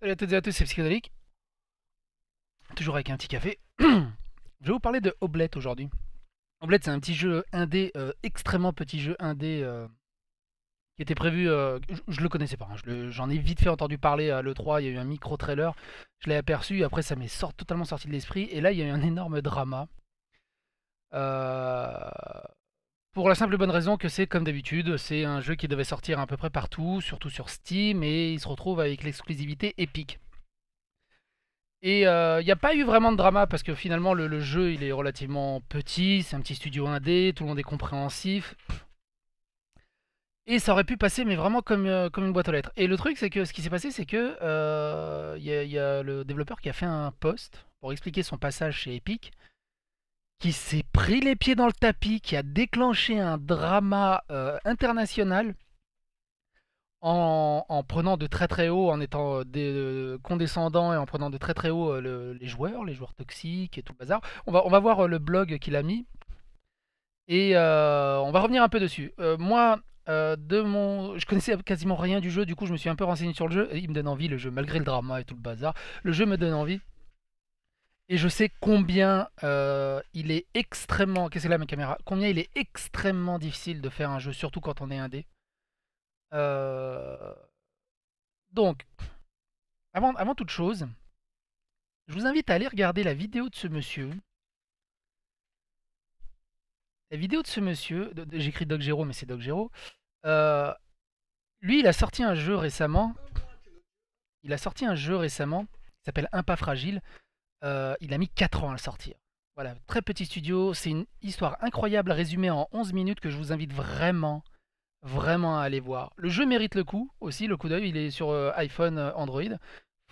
Salut à toutes et à tous, c'est Psychodélique. Toujours avec un petit café. je vais vous parler de Oblette aujourd'hui. Oblette, c'est un petit jeu indé, euh, extrêmement petit jeu indé, euh, qui était prévu. Euh, je, le connaissais pas, hein. j'en ai vite fait entendu parler à l'E3, il y a eu un micro-trailer, je l'ai aperçu, après ça m'est sort, totalement sorti de l'esprit, et là il y a eu un énorme drama. Pour la simple bonne raison que c'est comme d'habitude, c'est un jeu qui devait sortir à peu près partout, surtout sur Steam, et il se retrouve avec l'exclusivité Epic. Et euh, il n'y a pas eu vraiment de drama parce que finalement le, jeu il est relativement petit, c'est un petit studio indé, tout le monde est compréhensif. Et ça aurait pu passer mais vraiment comme, euh, comme une boîte aux lettres. Et le truc c'est que ce qui s'est passé c'est que euh, il y, a le développeur qui a fait un post pour expliquer son passage chez Epic qui s'est pris les pieds dans le tapis, qui a déclenché un drama euh, international en, prenant de très très haut, en étant euh, euh, condescendant et en prenant de très très haut les joueurs, les joueurs toxiques et tout le bazar. On va, on va voir le blog qu'il a mis et on va revenir un peu dessus. moi, de mon... Je connaissais quasiment rien du jeu, du coup je me suis un peu renseigné sur le jeu, il me donne envie le jeu, malgré le drama et tout le bazar. Le jeu me donne envie. Et je sais combien euh, il est extrêmement. Qu'est-ce que là mes caméras Combien il est extrêmement difficile de faire un jeu, surtout quand on est indé. Euh... Donc, avant, avant toute chose, je vous invite à aller regarder la vidéo de ce monsieur. La vidéo de ce monsieur, j'écris Doc Gero, mais c'est Doc euh, lui, il a sorti un jeu récemment. Il a sorti un jeu récemment qui s'appelle Un pas fragile. Euh, il a mis 4 ans à le sortir. Voilà, très petit studio, c'est une histoire incroyable résumée en 11 minutes que je vous invite vraiment, vraiment à aller voir. Le jeu mérite le coup aussi, le coup d'œil, il est sur euh, iPhone, euh, Android.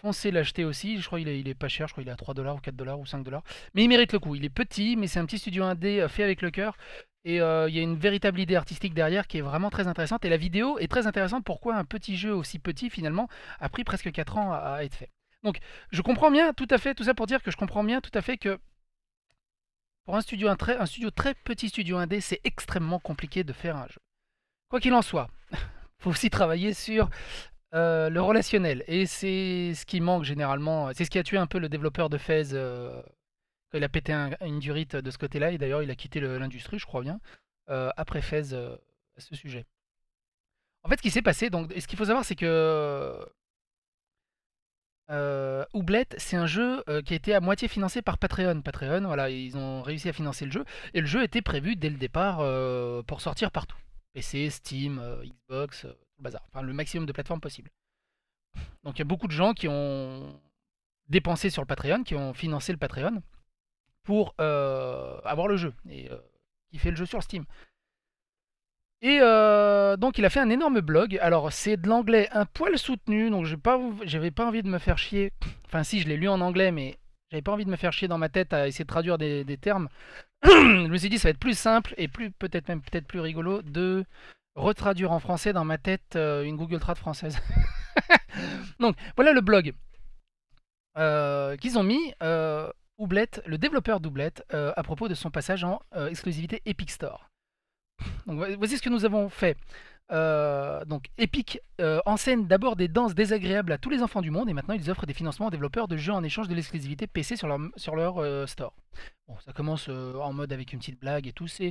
Foncez l'acheter aussi, je crois qu'il est, il est pas cher, je crois qu'il est à 3 dollars ou 4 dollars ou 5 dollars. Mais il mérite le coup, il est petit, mais c'est un petit studio indé fait avec le cœur. Et il y a une véritable idée artistique derrière qui est vraiment très intéressante. Et la vidéo est très intéressante. Pourquoi un petit jeu aussi petit finalement a pris presque 4 ans à être fait donc, je comprends bien tout à fait, tout ça pour dire que je comprends bien tout à fait que pour un studio, un très, un studio très petit studio indé, c'est extrêmement compliqué de faire un jeu. Quoi qu'il en soit, faut aussi travailler sur euh, le relationnel. Et c'est ce qui manque généralement. C'est ce qui a tué un peu le développeur de Fez. Euh, quand il a pété une durite de ce côté-là. Et d'ailleurs, il a quitté l'industrie, je crois bien, euh, après Fez à ce sujet. En fait, ce qui s'est passé, donc, et ce qu'il faut savoir, c'est que euh, Oublette, c'est un jeu euh, qui a été à moitié financé par Patreon. Patreon, voilà, ils ont réussi à financer le jeu. Et le jeu était prévu dès le départ euh, pour sortir partout. PC, Steam, euh, Xbox, bazar. Enfin, le maximum de plateformes possible. Donc il y a beaucoup de gens qui ont dépensé sur le Patreon, qui ont financé le Patreon pour avoir le jeu et qui fait le jeu sur Steam. Et euh, donc il a fait un énorme blog. Alors c'est de l'anglais un poil soutenu, donc je pas, j'avais pas envie de me faire chier. Enfin si, je l'ai lu en anglais, mais j'avais pas envie de me faire chier dans ma tête à essayer de traduire des, termes. je me suis dit ça va être plus simple et plus peut-être même peut-être plus rigolo de retraduire en français dans ma tête euh, une Google Trad française. donc voilà le blog euh, qu'ils ont mis. le développeur Doublette, à propos de son passage en exclusivité Epic Store voici ce que nous avons fait. Euh, donc Epic euh, enseigne d'abord des danses désagréables à tous les enfants du monde et maintenant ils offrent des financements aux développeurs de jeux en échange de l'exclusivité PC sur leur, euh, store. Bon, ça commence en mode avec une petite blague et tout, c'est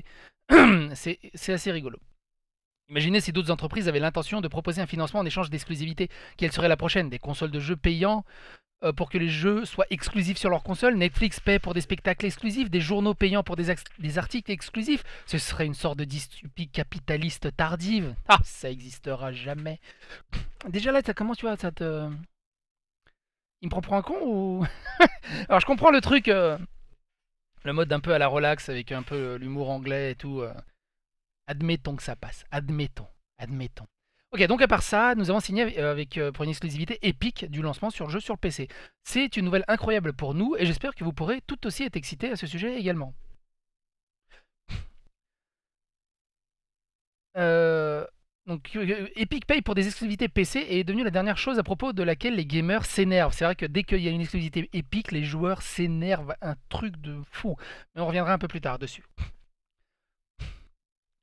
assez rigolo. Imaginez si d'autres entreprises avaient l'intention de proposer un financement en échange d'exclusivité. Quelle serait la prochaine Des consoles de jeux payants euh, pour que les jeux soient exclusifs sur leur console. Netflix paye pour des spectacles exclusifs, des journaux payants pour des, des articles exclusifs. Ce serait une sorte de dystopie capitaliste tardive. Ah, ça existera jamais. Déjà là, ça, comment tu vois, ça te... Il me prend pour un con ou... Alors je comprends le truc, euh, le mode un peu à la relax avec un peu euh, l'humour anglais et tout. admettons que ça passe, admettons, admettons. Ok, donc à part ça, nous avons signé euh, avec, euh, pour une exclusivité épique du lancement sur jeu sur le PC. C'est une nouvelle incroyable pour nous et j'espère que vous pourrez tout aussi être excité à ce sujet également. Euh, donc, Epic paye pour des exclusivités PC et est devenue la dernière chose à propos de laquelle les gamers s'énervent. C'est vrai que dès qu'il y a une exclusivité épique, les joueurs s'énervent un truc de fou. Mais on reviendra un peu plus tard dessus.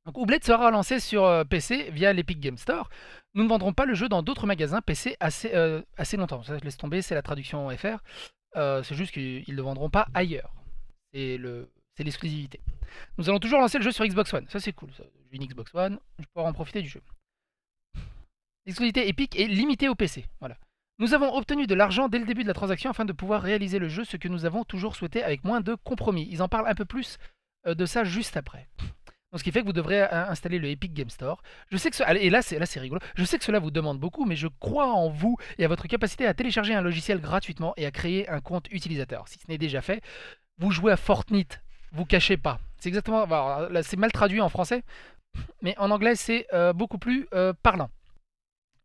Donc Oublette sera lancé sur euh, PC via l'Epic Game Store. Nous ne vendrons pas le jeu dans d'autres magasins PC assez, euh, assez longtemps. Ça, je laisse tomber, c'est la traduction FR. Euh, c'est juste qu'ils ne le vendront pas ailleurs. C'est l'exclusivité. Nous allons toujours lancer le jeu sur Xbox One. Ça, c'est cool. J'ai une Xbox One, je vais pouvoir en profiter du jeu. L'exclusivité Epic est limitée au PC. Voilà. Nous avons obtenu de l'argent dès le début de la transaction afin de pouvoir réaliser le jeu, ce que nous avons toujours souhaité avec moins de compromis. Ils en parlent un peu plus de ça juste après ce qui fait que vous devrez euh, installer le Epic Game Store. Je sais que Et là, c'est, là, rigolo. Je sais que cela vous demande beaucoup, mais je crois en vous et à votre capacité à télécharger un logiciel gratuitement et à créer un compte utilisateur. Si ce n'est déjà fait, vous jouez à Fortnite, vous cachez pas. C'est exactement. Bah, c'est mal traduit en français, mais en anglais, c'est euh, beaucoup plus euh, parlant.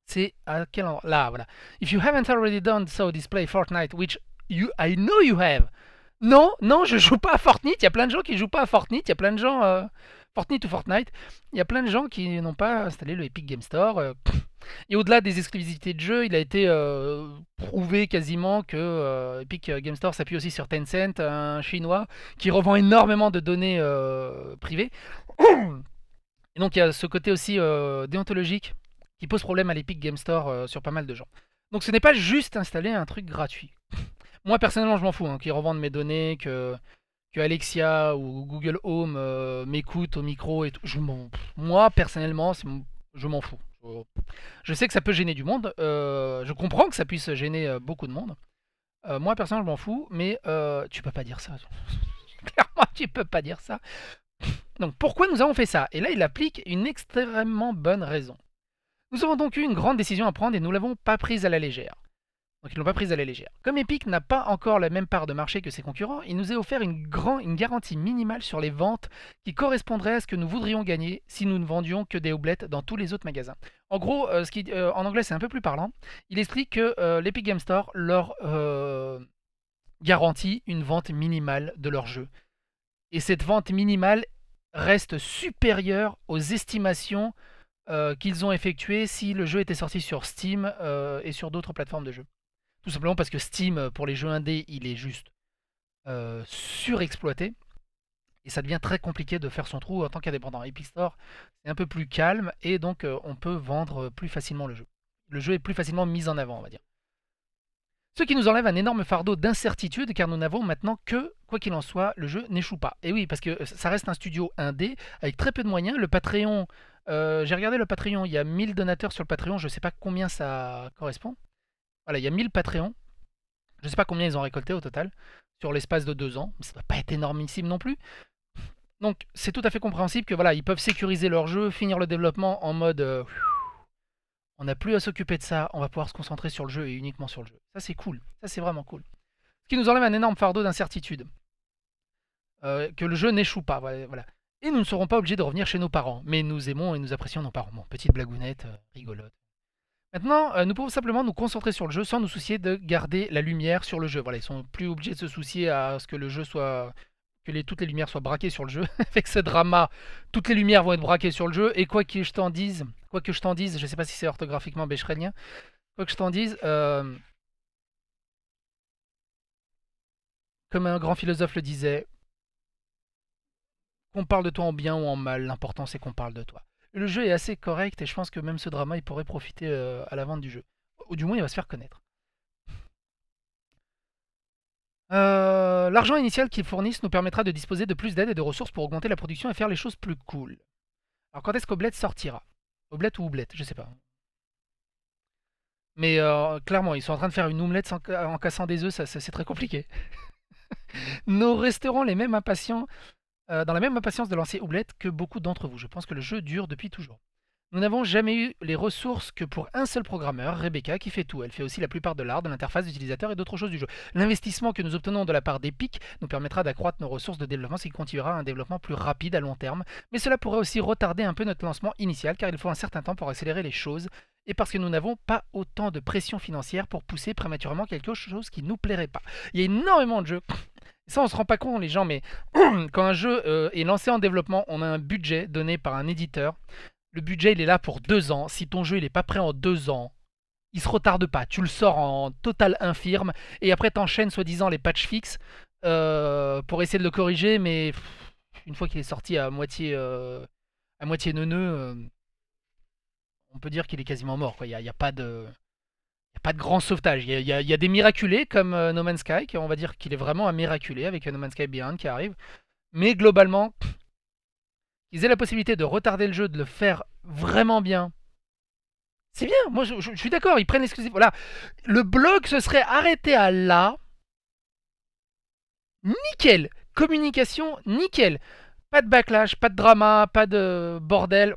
C'est à quel endroit Là, voilà. If you haven't already done so, display Fortnite, which you, I know you have. Non, non, je joue pas à Fortnite. Il y a plein de gens qui jouent pas à Fortnite. Il y a plein de gens. Fortnite ou Fortnite, il y a plein de gens qui n'ont pas installé le Epic Game Store. Euh, Et au-delà des exclusivités de jeu, il a été euh, prouvé quasiment que euh, Epic Game Store s'appuie aussi sur Tencent, un chinois qui revend énormément de données privées. Et donc il y a ce côté aussi déontologique qui pose problème à l'Epic Game Store sur pas mal de gens. Donc ce n'est pas juste installer un truc gratuit. Moi personnellement, je m'en fous, hein, qu'ils revendent mes données, que que Alexia ou Google Home euh, m'écoute au micro et tout. Moi, personnellement, je m'en fous. Je sais que ça peut gêner du monde. Euh, je comprends que ça puisse gêner euh, beaucoup de monde. moi, personnellement, je m'en fous, mais tu peux pas dire ça. Clairement, tu peux pas dire ça. Donc, pourquoi nous avons fait ça Et là, il applique une extrêmement bonne raison. Nous avons donc eu une grande décision à prendre et nous l'avons pas prise à la légère. Donc ils l'ont pas prise à la légère. Comme Epic n'a pas encore la même part de marché que ses concurrents, il nous est offert une, garantie minimale sur les ventes qui correspondrait à ce que nous voudrions gagner si nous ne vendions que des houblettes dans tous les autres magasins. En gros, euh, euh, en anglais c'est un peu plus parlant, il explique que euh, l'Epic Game Store leur garantit une vente minimale de leur jeu. Et cette vente minimale reste supérieure aux estimations qu'ils ont effectuées si le jeu était sorti sur Steam et sur d'autres plateformes de jeux. Tout simplement parce que Steam, euh, pour les jeux indés, il est juste euh, surexploité. Et ça devient très compliqué de faire son trou en tant qu'indépendant. Epic Store, c'est un peu plus calme et donc euh, on peut vendre plus facilement le jeu. Le jeu est plus facilement mis en avant, on va dire. Ce qui nous enlève un énorme fardeau d'incertitude car nous n'avons maintenant que, quoi qu'il en soit, le jeu n'échoue pas. Et oui, parce que ça reste un studio indé avec très peu de moyens. Le Patreon, j'ai regardé le Patreon, il y a 1000 donateurs sur le Patreon, je ne sais pas combien ça correspond. Voilà, il y a 1000 Patreons. Je ne sais pas combien ils ont récolté au total sur l'espace de deux ans. Ça ne va pas être énormissime non plus. Donc c'est tout à fait compréhensible que voilà, ils peuvent sécuriser leur jeu, finir le développement en mode euh, on n'a plus à s'occuper de ça, on va pouvoir se concentrer sur le jeu et uniquement sur le jeu. Ça c'est cool, ça c'est vraiment cool. Ce qui nous enlève un énorme fardeau d'incertitude. Euh, que le jeu n'échoue pas, voilà. Et nous ne serons pas obligés de revenir chez nos parents, mais nous aimons et nous apprécions nos parents. petite blagounette, euh, rigolote. Maintenant, euh, nous pouvons simplement nous concentrer sur le jeu sans nous soucier de garder la lumière sur le jeu. Voilà, ils sont plus obligés de se soucier à ce que le jeu soit que les, toutes les lumières soient braquées sur le jeu. Avec ce drama, toutes les lumières vont être braquées sur le jeu. Et quoi que je t'en dise, quoi que je t'en dise, je sais pas si c'est orthographiquement lien. quoi que je t'en dise, euh, comme un grand philosophe le disait, qu'on parle de toi en bien ou en mal, l'important c'est qu'on parle de toi le jeu est assez correct et je pense que même ce drama, il pourrait profiter euh, à la vente du jeu. Ou du moins, il va se faire connaître. Euh, l'argent initial qu'ils fournissent nous permettra de disposer de plus d'aide et de ressources pour augmenter la production et faire les choses plus cool. Alors quand est-ce qu'Oblette sortira Oblette ou Oublette, je sais pas. Mais euh, clairement, ils sont en train de faire une omelette en cassant des œufs, ça, c'est très compliqué. Nous resterons les mêmes impatients euh, dans la même impatience de lancer Oublette que beaucoup d'entre vous. Je pense que le jeu dure depuis toujours. Nous n'avons jamais eu les ressources que pour un seul programmeur, Rebecca, qui fait tout. Elle fait aussi la plupart de l'art, de l'interface utilisateur et d'autres choses du jeu. L'investissement que nous obtenons de la part d'Epic nous permettra d'accroître nos ressources de développement, ce qui continuera un développement plus rapide à long terme. Mais cela pourrait aussi retarder un peu notre lancement initial, car il faut un certain temps pour accélérer les choses, et parce que nous n'avons pas autant de pression financière pour pousser prématurément quelque chose qui nous plairait pas. Il y a énormément de jeux ça, on se rend pas compte, les gens, mais quand un jeu euh, est lancé en développement, on a un budget donné par un éditeur. Le budget, il est là pour deux ans. Si ton jeu, il est pas prêt en deux ans, il se retarde pas. Tu le sors en total infirme et après, enchaînes soi-disant les patchs fixes euh, pour essayer de le corriger, mais une fois qu'il est sorti à moitié, euh, à moitié neuneux, on peut dire qu'il est quasiment mort. Il n'y a, pas de n'y a pas de grand sauvetage. Il y, a, des miraculés comme euh, No Man's Sky, qui, on va dire qu'il est vraiment un miraculé avec euh, No Man's Sky Beyond qui arrive. Mais globalement, ils aient la possibilité de retarder le jeu, de le faire vraiment bien. C'est bien, moi je, suis d'accord, ils prennent l'exclusif. Voilà, le blog se serait arrêté à là. Nickel, communication, nickel. Pas de backlash, pas de drama, pas de bordel.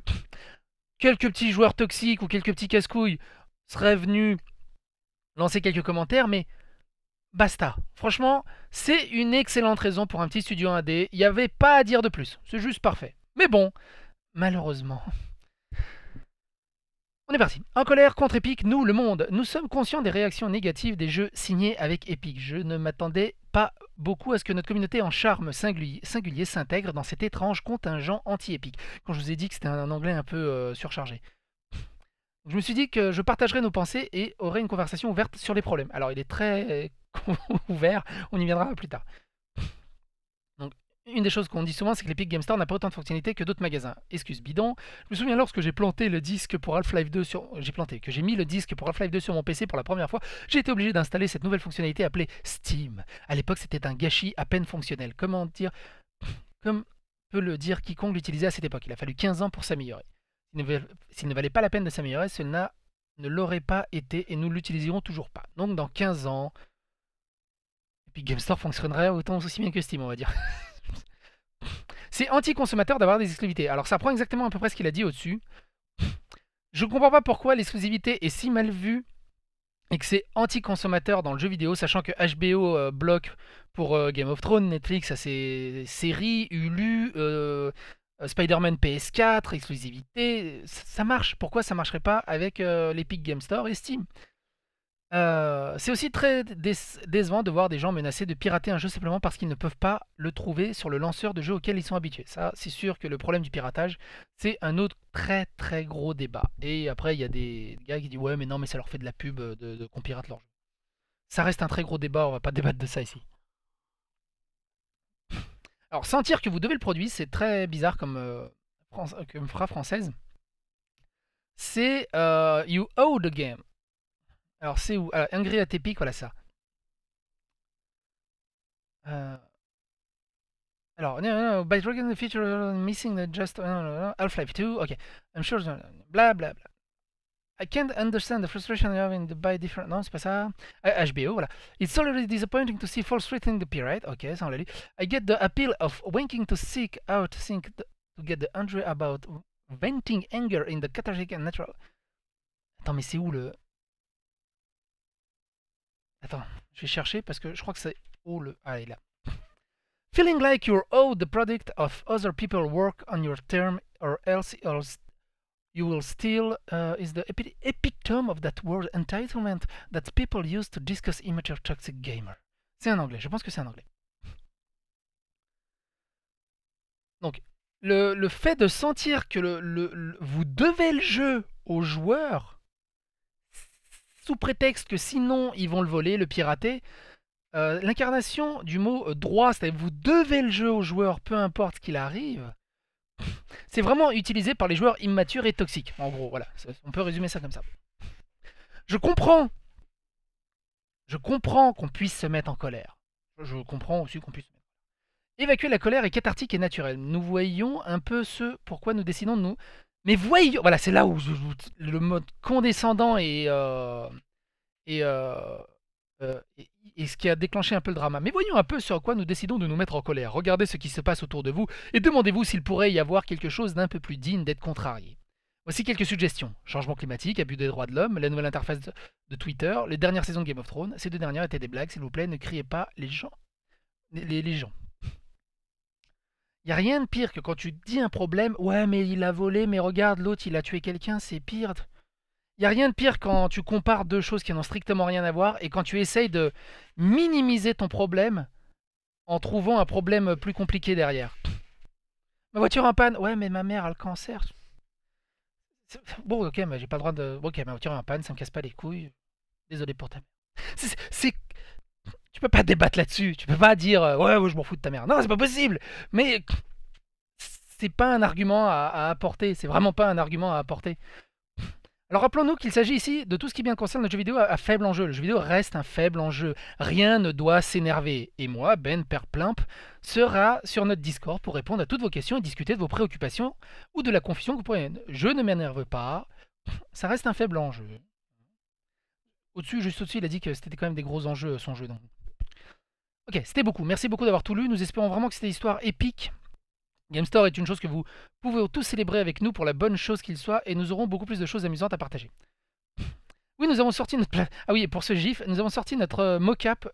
Quelques petits joueurs toxiques ou quelques petits casse-couilles seraient venus lancer quelques commentaires, mais basta. Franchement, c'est une excellente raison pour un petit studio indé. Il n'y avait pas à dire de plus. C'est juste parfait. Mais bon, malheureusement. On est parti. En colère contre Epic, nous, le monde. Nous sommes conscients des réactions négatives des jeux signés avec Epic. Je ne m'attendais pas beaucoup à ce que notre communauté en charme singulier, s'intègre dans cet étrange contingent anti-Epic. Quand je vous ai dit que c'était un anglais un peu euh, surchargé. Je me suis dit que je partagerais nos pensées et aurais une conversation ouverte sur les problèmes. Alors il est très ouvert, on y viendra plus tard. Donc, une des choses qu'on dit souvent, c'est que l'Epic Game Store n'a pas autant de fonctionnalités que d'autres magasins. Excuse bidon. Je me souviens lorsque j'ai planté le disque pour Half-Life 2 sur... J'ai planté, que j'ai mis le disque pour half 2 sur mon PC pour la première fois, j'ai été obligé d'installer cette nouvelle fonctionnalité appelée Steam. À l'époque, c'était un gâchis à peine fonctionnel. Comment dire... Comme peut le dire quiconque l'utilisait à cette époque. Il a fallu 15 ans pour s'améliorer. S'il ne, valait pas la peine de s'améliorer, cela ne l'aurait pas été et nous l'utiliserons toujours pas. Donc dans 15 ans, Et Game Store fonctionnerait autant aussi bien que Steam, on va dire. C'est anti-consommateur d'avoir des exclusivités. Alors ça prend exactement à peu près ce qu'il a dit au-dessus. Je ne comprends pas pourquoi l'exclusivité est si mal vue et que c'est anti-consommateur dans le jeu vidéo, sachant que HBO euh, bloque pour euh, Game of Thrones, Netflix a ses séries, Hulu, euh, euh, Spider-Man PS4, exclusivité, ça marche. Pourquoi ça marcherait pas avec euh, l'Epic Game Store et Steam euh, C'est aussi très décevant de voir des gens menacés de pirater un jeu simplement parce qu'ils ne peuvent pas le trouver sur le lanceur de jeu auquel ils sont habitués. Ça, c'est sûr que le problème du piratage, c'est un autre très très gros débat. Et après, il y a des gars qui disent ouais, mais non, mais ça leur fait de la pub de, qu'on pirate leur jeu. Ça reste un très gros débat, on va pas débattre de ça ici. Alors, sentir que vous devez le produit, c'est très bizarre comme, euh, euh, phrase française. C'est euh, You owe the game. Alors, c'est où Alors, Angry Atypique, voilà ça. Alors, no, no, no, by dragging the feature, missing the just. Half-Life 2, ok. I'm sure. Bla bla bla. I can't understand the frustration you have in the by different. Non, c'est pas ça. HBO, euh, voilà. It's already disappointing to see false threatening the pirate. Ok, ça on l'a dit. I get the appeal of winking to seek out, think to get the Andre about venting anger in the cathartic and natural. Attends, mais c'est où le. Attends, je vais chercher parce que je crois que c'est où le. Ah, il est là. Feeling like you're owed the product of other people work on your term or else, else you will still uh, is the epitome of that word entitlement that people use to discuss immature toxic gamer. C'est un anglais, je pense que c'est un anglais. Donc, le, fait de sentir que le, vous devez le jeu aux joueurs, sous prétexte que sinon ils vont le voler, le pirater, euh, l'incarnation du mot euh, droit, c'est-à-dire vous devez le jeu aux joueurs, peu importe qu'il arrive, c'est vraiment utilisé par les joueurs immatures et toxiques. En gros, voilà. On peut résumer ça comme ça. Je comprends. Je comprends qu'on puisse se mettre en colère. Je comprends aussi qu'on puisse. Évacuer la colère est cathartique et naturel. Nous voyons un peu ce pourquoi nous décidons de nous. Mais voyons. Voilà, c'est là où le mode condescendant et. Euh, et. Euh, euh, et, ce qui a déclenché un peu le drama. Mais voyons un peu sur quoi nous décidons de nous mettre en colère. Regardez ce qui se passe autour de vous et demandez-vous s'il pourrait y avoir quelque chose d'un peu plus digne d'être contrarié. Voici quelques suggestions. Changement climatique, abus des droits de l'homme, la nouvelle interface de, Twitter, les dernières saisons de Game of Thrones, ces deux dernières étaient des blagues, s'il vous plaît, ne criez pas les gens. Les, les gens. Il n'y a rien de pire que quand tu dis un problème, ouais mais il a volé, mais regarde l'autre il a tué quelqu'un, c'est pire. Il n'y a rien de pire quand tu compares deux choses qui n'ont strictement rien à voir et quand tu essayes de minimiser ton problème en trouvant un problème plus compliqué derrière. Ma voiture en panne, ouais mais ma mère a le cancer. Bon ok mais j'ai pas le droit de... Ok ma voiture en panne, ça me casse pas les couilles. Désolé pour ta mère. Tu peux pas débattre là-dessus, tu peux pas dire euh, ouais, je m'en fous de ta mère. Non c'est pas possible Mais c'est pas un argument à apporter, c'est vraiment pas un argument à apporter. Alors rappelons-nous qu'il s'agit ici de tout ce qui bien concerne le jeu vidéo à, faible enjeu. Le jeu vidéo reste un faible enjeu. Rien ne doit s'énerver. Et moi, Ben Perplimp, sera sur notre Discord pour répondre à toutes vos questions et discuter de vos préoccupations ou de la confusion que vous pourriez. Je ne m'énerve pas. Ça reste un faible enjeu. Au-dessus, juste au-dessus, il a dit que c'était quand même des gros enjeux son jeu. Donc. Ok, c'était beaucoup. Merci beaucoup d'avoir tout lu. Nous espérons vraiment que c'était une histoire épique GameStore est une chose que vous pouvez tous célébrer avec nous pour la bonne chose qu'il soit et nous aurons beaucoup plus de choses amusantes à partager. Oui, nous avons sorti notre... Ah oui, pour ce GIF, nous avons sorti notre euh, mocap,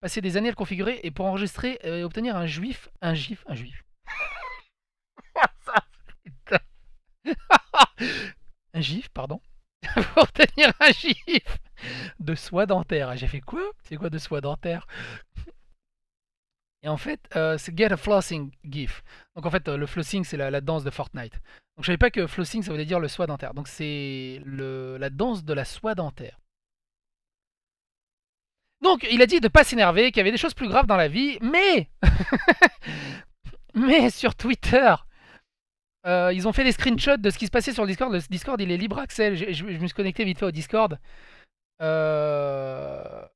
passé des années à le configurer et pour enregistrer et euh, obtenir un juif... Un GIF Un juif. un GIF, pardon. pour obtenir un GIF de soie dentaire. Ah, j'ai fait quoi C'est quoi de soie dentaire et en fait, euh, c'est Get a Flossing GIF. Donc en fait, euh, le flossing, c'est la, danse de Fortnite. Donc je savais pas que flossing, ça voulait dire le soie dentaire. Donc c'est la danse de la soie dentaire. Donc il a dit de pas s'énerver, qu'il y avait des choses plus graves dans la vie, mais... mais sur Twitter, euh, ils ont fait des screenshots de ce qui se passait sur le Discord. Le Discord, il est libre accès. Je, me suis connecté vite fait au Discord. Euh...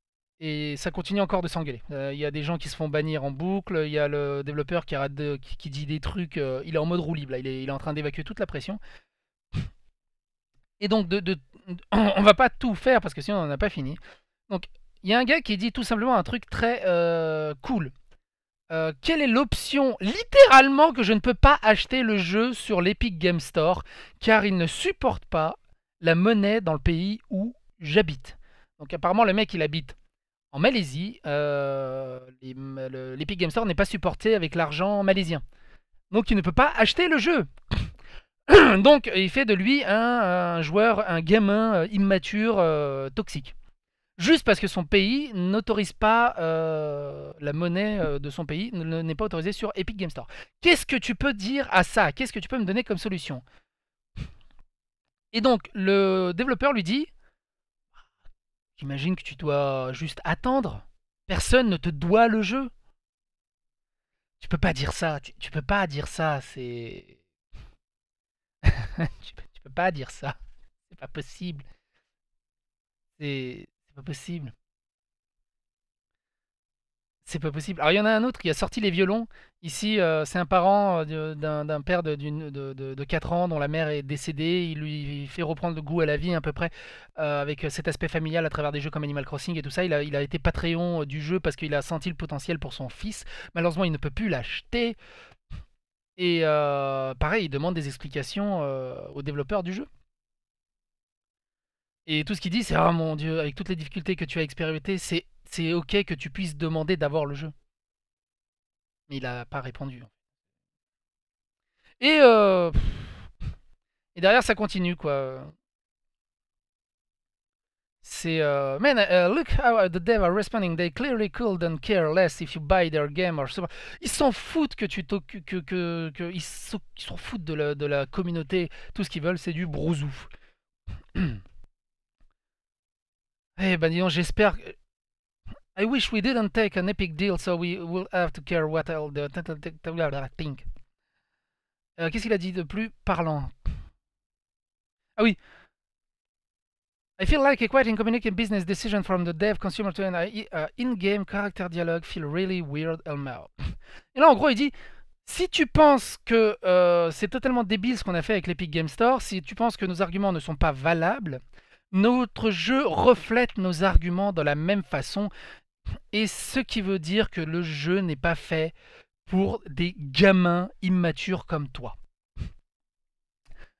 Et ça continue encore de s'engueuler. Euh, il y a des gens qui se font bannir en boucle, il y a le développeur qui, qui, dit des trucs, euh, il est en mode roue Il, est, en train d'évacuer toute la pression. Et donc, de, ne on va pas tout faire parce que sinon on n'en a pas fini. Donc, il y a un gars qui dit tout simplement un truc très euh, cool. quelle est l'option littéralement que je ne peux pas acheter le jeu sur l'Epic Game Store car il ne supporte pas la monnaie dans le pays où j'habite. Donc apparemment le mec il habite en Malaisie, euh, l'Epic Game Store n'est pas supporté avec l'argent malaisien. Donc il ne peut pas acheter le jeu. Donc il fait de lui un, joueur, un gamin euh, immature, euh, toxique. Juste parce que son pays n'autorise pas la monnaie de son pays, n'est pas autorisée sur Epic Game Store. Qu'est-ce que tu peux dire à ça Qu'est-ce que tu peux me donner comme solution Et donc le développeur lui dit, J'imagine que tu dois juste attendre. Personne ne te doit le jeu. Tu peux pas dire ça. Tu, peux pas dire ça. C'est. tu, tu, peux pas dire ça. C'est pas possible. C'est pas possible. C'est pas possible. Alors il y en a un autre qui a sorti les violons. Ici, euh, c'est un parent euh, d'un père de, de, 4 ans dont la mère est décédée. Il lui fait reprendre le goût à la vie à peu près euh, avec cet aspect familial à travers des jeux comme Animal Crossing et tout ça. Il a, été Patreon du jeu parce qu'il a senti le potentiel pour son fils. Malheureusement, il ne peut plus l'acheter. Et pareil, il demande des explications aux développeurs du jeu. Et tout ce qu'il dit, c'est Ah mon Dieu, avec toutes les difficultés que tu as expérimentées, c'est c'est ok que tu puisses demander d'avoir le jeu. Mais il a pas répondu. Et, euh... et derrière, ça continue, quoi. C'est euh... Man, uh, look how the devs are responding. They clearly couldn't care less if you buy their game or Ils s'en foutent que tu ils s'en foutent de la, de la communauté. Tout ce qu'ils veulent, c'est du brousou. Eh ben disons, j'espère. I wish we didn't take an epic deal, so we will have to care what all the think. Euh, Qu'est-ce qu'il a dit de plus parlant Ah oui. I feel like a quite incommunicable business decision from the dev consumer to an e, uh, in-game character dialogue feel really weird mal. Et là, en gros, il dit si tu penses que euh, c'est totalement débile ce qu'on a fait avec l'Epic Game Store, si tu penses que nos arguments ne sont pas valables, notre jeu reflète nos arguments de la même façon et ce qui veut dire que le jeu n'est pas fait pour des gamins immatures comme toi.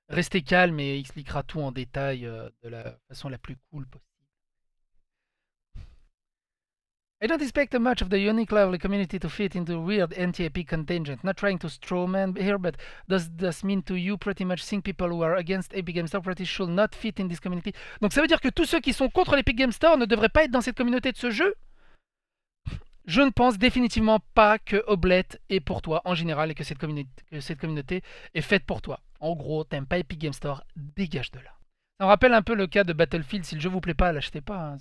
Restez calme et expliquera tout en détail euh, de la façon la plus cool possible. I don't expect much of the unique lovely community to fit into weird anti contingent. Not trying to strawman here, but does this mean to you pretty much think people who are against Epic Game Store pretty should not fit in this community? Donc ça veut dire que tous ceux qui sont contre l'Epic Game Store ne devraient pas être dans cette communauté de ce jeu je ne pense définitivement pas que Oblette est pour toi en général et que cette, communauté est faite pour toi. En gros, t'aimes pas Epic Game Store, dégage de là. Ça me rappelle un peu le cas de Battlefield, si le jeu vous plaît pas, l'achetez pas. Hein.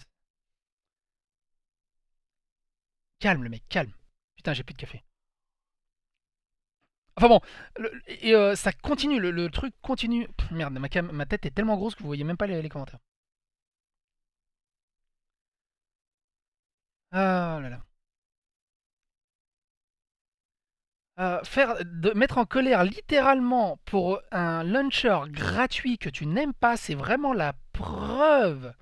Calme le mec, calme. Putain, j'ai plus de café. Enfin bon, et euh, ça continue, le, truc continue. merde, ma, tête est tellement grosse que vous voyez même pas les, les commentaires. Ah là là. Euh, faire, de mettre en colère littéralement pour un launcher gratuit que tu n'aimes pas, c'est vraiment la preuve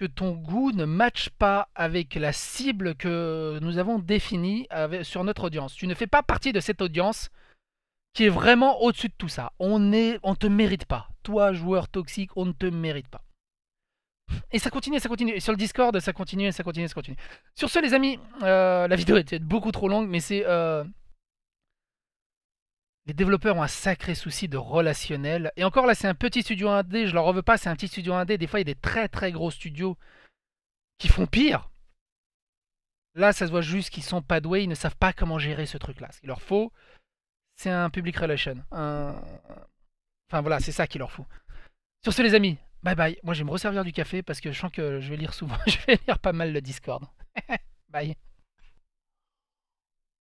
que ton goût ne matche pas avec la cible que nous avons définie sur notre audience. Tu ne fais pas partie de cette audience qui est vraiment au-dessus de tout ça. On est, on te mérite pas. Toi, joueur toxique, on ne te mérite pas. Et ça continue, ça continue. Et sur le Discord, ça continue, et ça continue, ça continue. Sur ce, les amis, euh, la vidéo était beaucoup trop longue, mais c'est euh, les développeurs ont un sacré souci de relationnel. Et encore là, c'est un petit studio indé, je leur en veux pas, c'est un petit studio indé. Des fois, il y a des très très gros studios qui font pire. Là, ça se voit juste qu'ils sont pas doués, ils ne savent pas comment gérer ce truc-là. Ce qu'il leur faut, c'est un public relation. Enfin voilà, c'est ça qu'il leur faut. Sur ce, les amis, bye bye. Moi, je vais me resservir du café parce que je sens que je vais lire souvent, je vais lire pas mal le Discord. bye.